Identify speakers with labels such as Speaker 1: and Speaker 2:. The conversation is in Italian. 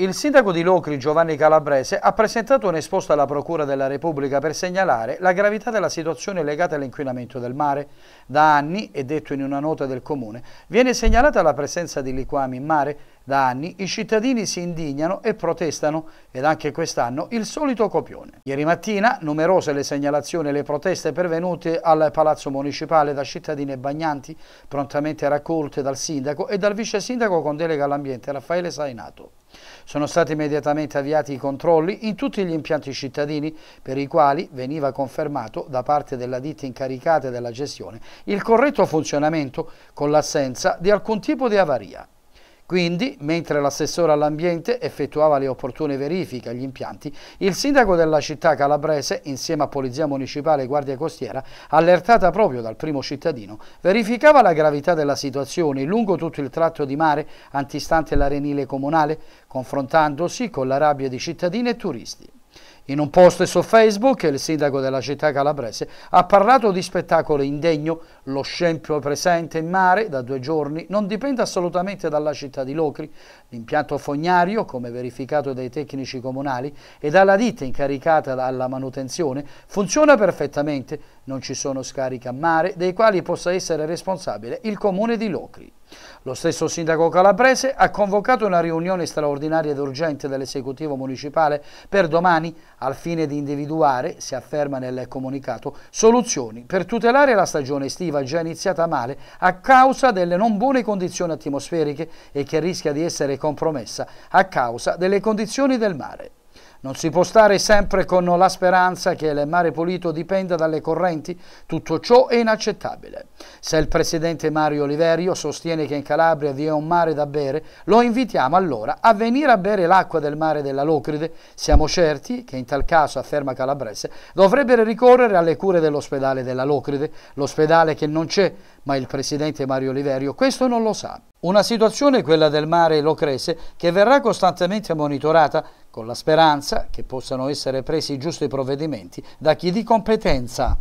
Speaker 1: Il sindaco di Locri, Giovanni Calabrese, ha presentato un'esposta alla Procura della Repubblica per segnalare la gravità della situazione legata all'inquinamento del mare. Da anni, è detto in una nota del comune, viene segnalata la presenza di liquami in mare da anni i cittadini si indignano e protestano ed anche quest'anno il solito copione. Ieri mattina numerose le segnalazioni e le proteste pervenute al Palazzo Municipale da cittadine bagnanti prontamente raccolte dal sindaco e dal vice sindaco con delega all'ambiente Raffaele Sainato. Sono stati immediatamente avviati i controlli in tutti gli impianti cittadini per i quali veniva confermato da parte della ditta incaricata della gestione il corretto funzionamento con l'assenza di alcun tipo di avaria. Quindi, mentre l'assessore all'ambiente effettuava le opportune verifiche agli impianti, il sindaco della città calabrese, insieme a Polizia Municipale e Guardia Costiera, allertata proprio dal primo cittadino, verificava la gravità della situazione lungo tutto il tratto di mare antistante l'arenile comunale, confrontandosi con la rabbia di cittadini e turisti. In un post su Facebook il sindaco della città calabrese ha parlato di spettacolo indegno, lo scempio presente in mare da due giorni non dipende assolutamente dalla città di Locri, l'impianto fognario, come verificato dai tecnici comunali e dalla ditta incaricata alla manutenzione, funziona perfettamente, non ci sono scarichi a mare dei quali possa essere responsabile il comune di Locri. Lo stesso sindaco calabrese ha convocato una riunione straordinaria ed urgente dell'esecutivo municipale per domani al fine di individuare, si afferma nel comunicato, soluzioni per tutelare la stagione estiva già iniziata male a causa delle non buone condizioni atmosferiche e che rischia di essere compromessa a causa delle condizioni del mare. Non si può stare sempre con la speranza che il mare pulito dipenda dalle correnti? Tutto ciò è inaccettabile. Se il presidente Mario Oliverio sostiene che in Calabria vi è un mare da bere, lo invitiamo allora a venire a bere l'acqua del mare della Locride. Siamo certi che in tal caso, afferma Calabrese, dovrebbero ricorrere alle cure dell'ospedale della Locride, l'ospedale che non c'è, ma il presidente Mario Oliverio questo non lo sa. Una situazione, quella del mare Locrese, che verrà costantemente monitorata con la speranza che possano essere presi i giusti provvedimenti da chi di competenza.